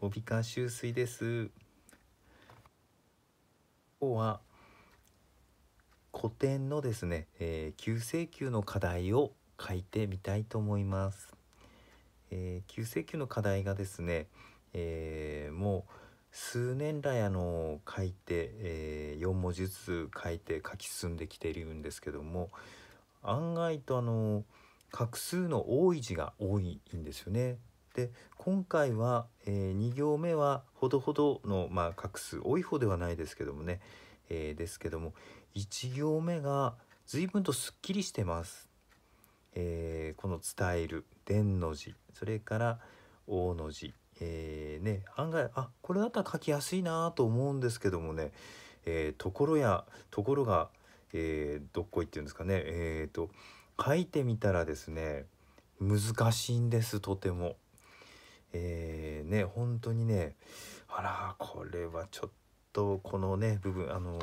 帯ビ修水です今日は古典のですね、えー、急性級の課題を書いてみたいと思います、えー、急性級の課題がですね、えー、もう数年来あの書いて、えー、4文字ずつ書いて書き進んできているんですけども案外とあの画数の多い字が多いんですよね。で今回は、えー、2行目はほどほどの、まあ、画数多い方ではないですけどもね、えー、ですけども1行目が随分とすっきりしてます。えー、この「伝える」「伝の字」それから「王の字」えーね、案外あこれだったら書きやすいなと思うんですけどもね、えー、ところやところが、えー、どっこいっていうんですかね、えーと、と書いてみたらですね難しいんですとても。えー、ね本当にねあらこれはちょっとこのね部分あの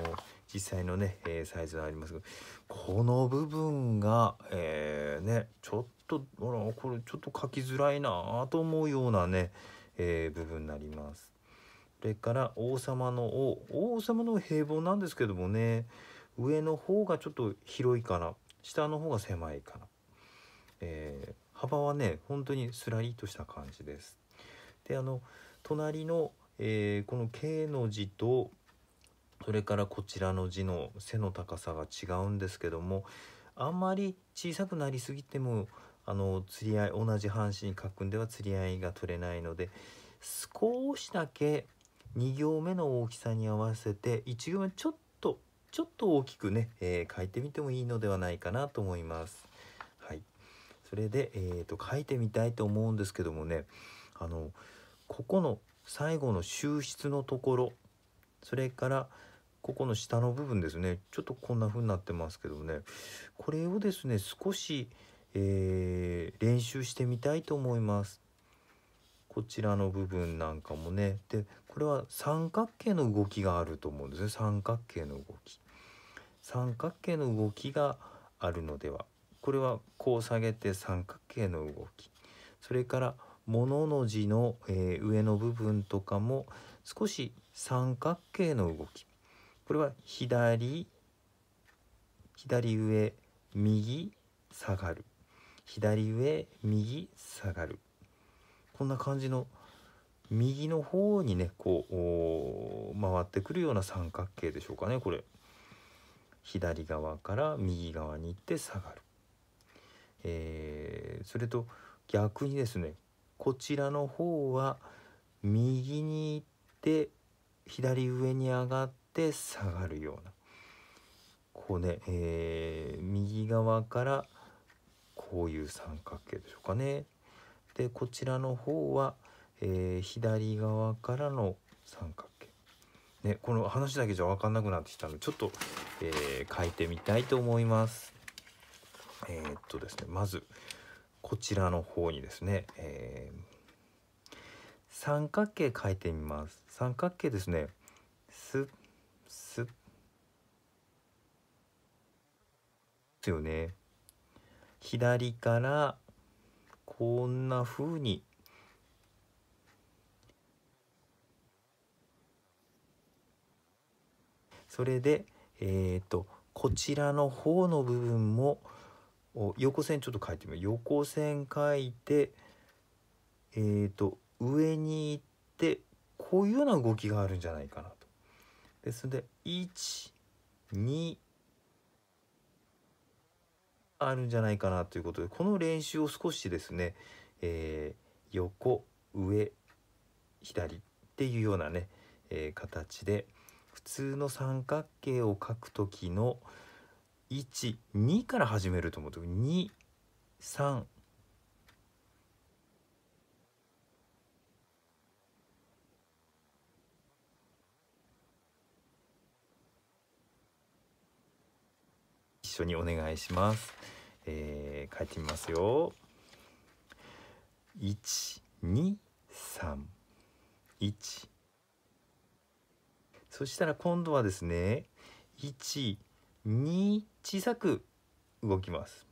実際のね、えー、サイズがありますけどこの部分が、えー、ねちょっとほらこれちょっと書きづらいなと思うようなね、え部分になります。それから王様の王王様の平凡なんですけどもね上の方がちょっと広いかな下の方が狭いかな、え幅はね本当にすらりとした感じです。であの隣の、えー、この「K」の字とそれからこちらの字の背の高さが違うんですけどもあんまり小さくなりすぎてもあの釣り合い同じ半身書くんでは釣り合いが取れないので少しだけ2行目の大きさに合わせて1行目ちょっとちょっと大きくね、えー、書いてみてもいいのではないかなと思います。それで、えーと、書いてみたいと思うんですけどもねあのここの最後の収筆のところそれからここの下の部分ですねちょっとこんな風になってますけどもねこれをですね少し、えー、練習してみたいと思います。こちらの部分なんかもねでこれは三角形の動きがあると思うんですね三角形の動き三角形の動きがあるのではこれはこう下げて三角形の動きそれから「もの」の字の、えー、上の部分とかも少し三角形の動きこれは左左上右下がる左上右下がるこんな感じの右の方にねこう回ってくるような三角形でしょうかねこれ左側から右側に行って下がるそれと逆にですねこちらの方は右に行って左上に上がって下がるようなこうね、えー、右側からこういう三角形でしょうかね。でこちらの方は、えー、左側からの三角形。ね、この話だけじゃ分かんなくなってきたのでちょっと、えー、書いてみたいと思います。えー、っとですねまずこちらの方にですね、えー、三角形書いてみます三角形ですねすすですよね左からこんな風にそれでえっ、ー、とこちらの方の部分も横線ちょっと書いてみよう横線書いてえっ、ー、と上に行ってこういうような動きがあるんじゃないかなと。ですので12あるんじゃないかなということでこの練習を少しですね、えー、横上左っていうようなね、えー、形で普通の三角形を描く時の、え12から始めると思うと23一緒にお願いします。えー、書いてみますよ。一二三一。そしたら今度はですね、一二小さく動きます。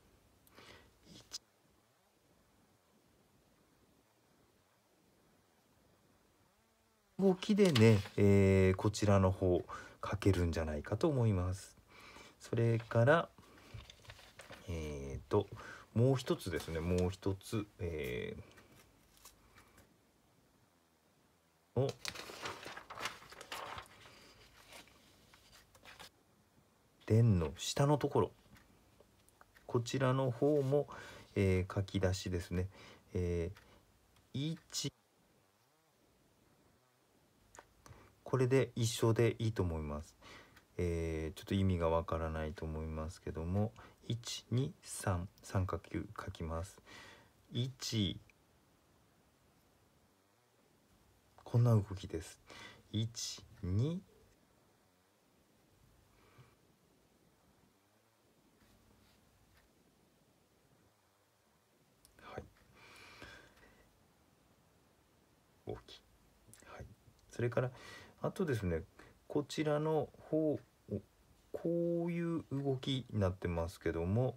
動きでね、えー、こちらの方書けるんじゃないかと思います。それからえっ、ー、ともう一つですねもう一つ、えー、の伝の下のところこちらの方も、えー、書き出しですね、えー、1これで一緒でいいと思います、えー、ちょっと意味がわからないと思いますけども123三角球書きます1こんな動きです1 2それからあとですねこちらの方こういう動きになってますけども、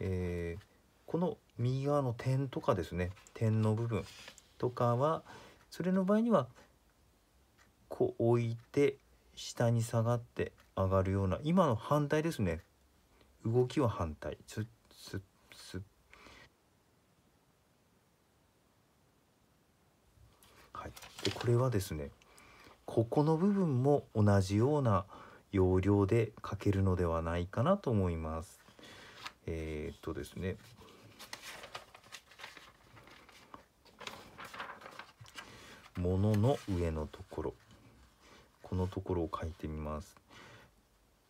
えー、この右側の点とかですね点の部分とかはそれの場合にはこう置いて下に下がって上がるような今の反対ですね動きは反対すッすッはいでこれはですねここの部分も同じような要領で書けるのではないかなと思います。えー、っとですねものの上のところこのところを書いてみます。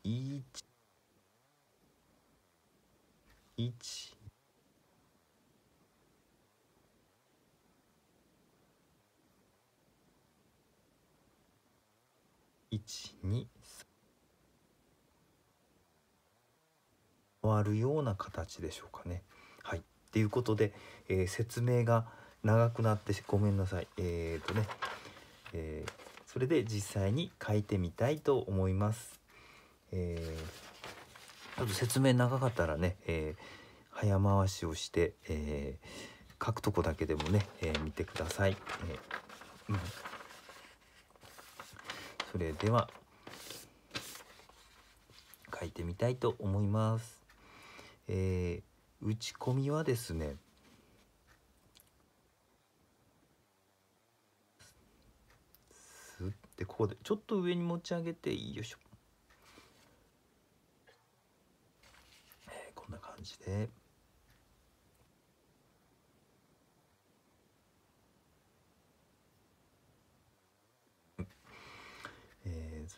1 1 123終わるような形でしょうかね。はいということで、えー、説明が長くなってごめんなさい。えっ、とね、えー、それで実際に書いてみたいと思います。えー、ちょっと説明長かったらね、えー、早回しをして、えー、書くとこだけでもね、えー、見てください。えー、うんそれでは書いてみたいと思います。えー、打ち込みはですねすってここでちょっと上に持ち上げてよいしょ、えー、こんな感じで。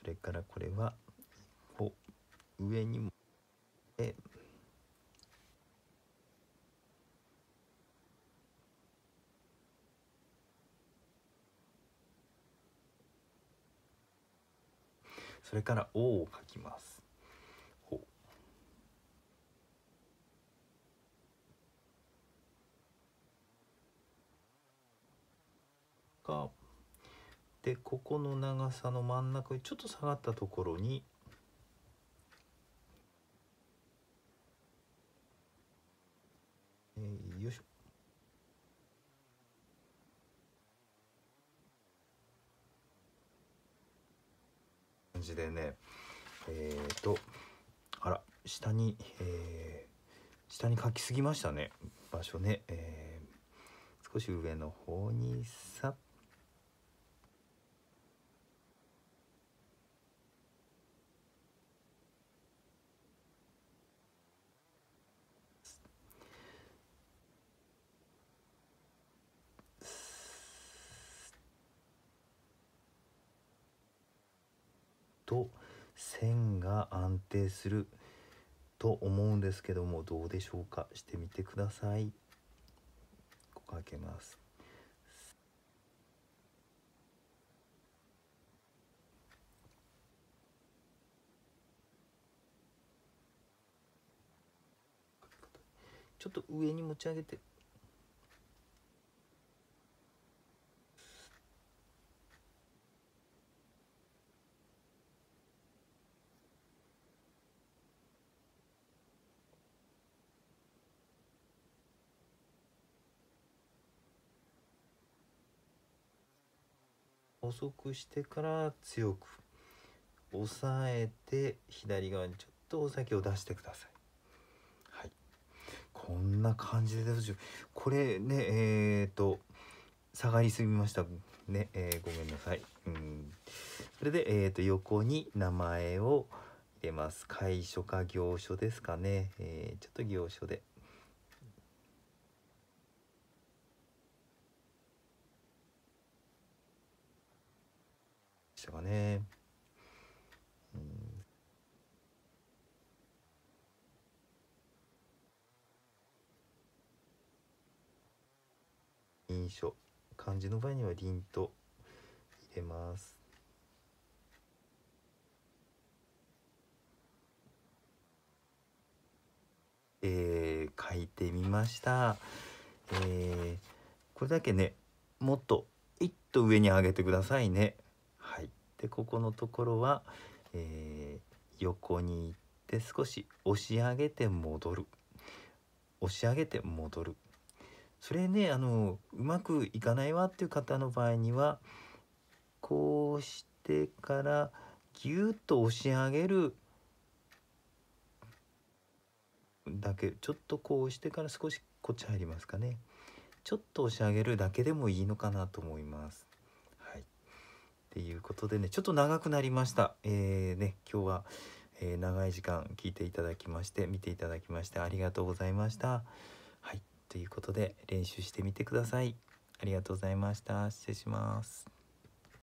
それからこれはこう上にもそれから「O」を書きます。かでここの長さの真ん中にちょっと下がったところにえよいしょ感じでねえー、とあら下に、えー、下に書きすぎましたね場所ね、えー、少し上の方にさっと線が安定すると思うんですけどもどうでしょうかしてみてくださいここ開けますちょっと上に持ち上げて細くしてから強く押さえて左側にちょっとお酒を出してください。はい、こんな感じでこれねえっ、ー、と下がりすぎましたね、えー、ごめんなさい。うんそれで、えーと、横に名前を入れます。会所か行書ですかね。えー、ちょっと行書で。でしたかね。印象漢字の場合には凛と入れますえー、書いてみました、えー、これだけねもっと一と上に上げてくださいねでここのところは、えー、横に行って少し押し上げて戻る押し上げて戻るそれねあのうまくいかないわっていう方の場合にはこうしてからぎゅっと押し上げるだけちょっとこうしてから少しこっち入りますかねちょっと押し上げるだけでもいいのかなと思います。っていうことでねちょっと長くなりました。えー、ね今日は、えー、長い時間聞いていただきまして見ていただきましてありがとうございました。はいということで練習してみてください。ありがとうございました。失礼します。